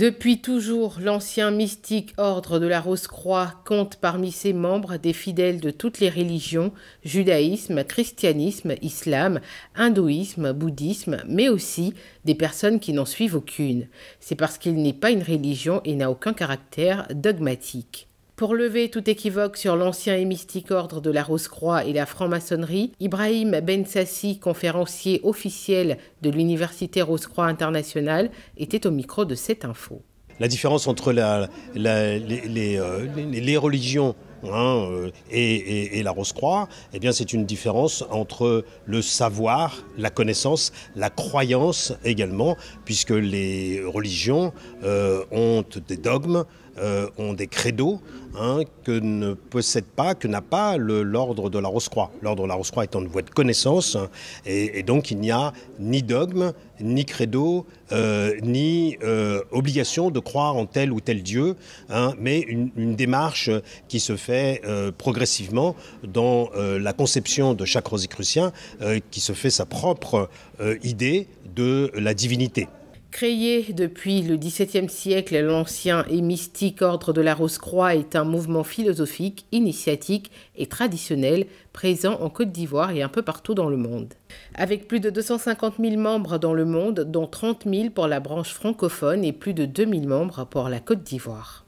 Depuis toujours, l'ancien mystique ordre de la Rose-Croix compte parmi ses membres des fidèles de toutes les religions, judaïsme, christianisme, islam, hindouisme, bouddhisme, mais aussi des personnes qui n'en suivent aucune. C'est parce qu'il n'est pas une religion et n'a aucun caractère dogmatique. Pour lever tout équivoque sur l'ancien et mystique ordre de la Rose-Croix et la franc-maçonnerie, Ibrahim Ben Sassi, conférencier officiel de l'Université Rose-Croix internationale, était au micro de cette info. La différence entre euh, les, religions hein, euh, et, la Rose-Croix, eh c'est une différence entre le savoir, la connaissance, la croyance également, puisque les religions euh, ont des dogmes, euh, ont des credos hein, que ne possède pas, que n'a pas l'ordre de la Rose-Croix. L'ordre de la Rose-Croix étant une voie de connaissance, hein, et, donc il n'y a ni dogme, ni credo, euh, ni euh, obligation de croire en tel ou tel Dieu, hein, mais une, une, démarche qui se fait progressivement dans la conception de chaque rosicrucien, qui se fait sa propre idée de la divinité. Créé depuis le XVIIe siècle, l'ancien et mystique ordre de la Rose-Croix est un mouvement philosophique, initiatique et traditionnel présent en Côte d'Ivoire et un peu partout dans le monde. Avec plus de 250 000 membres dans le monde, dont 30 000 pour la branche francophone et plus de 2 000 membres pour la Côte d'Ivoire.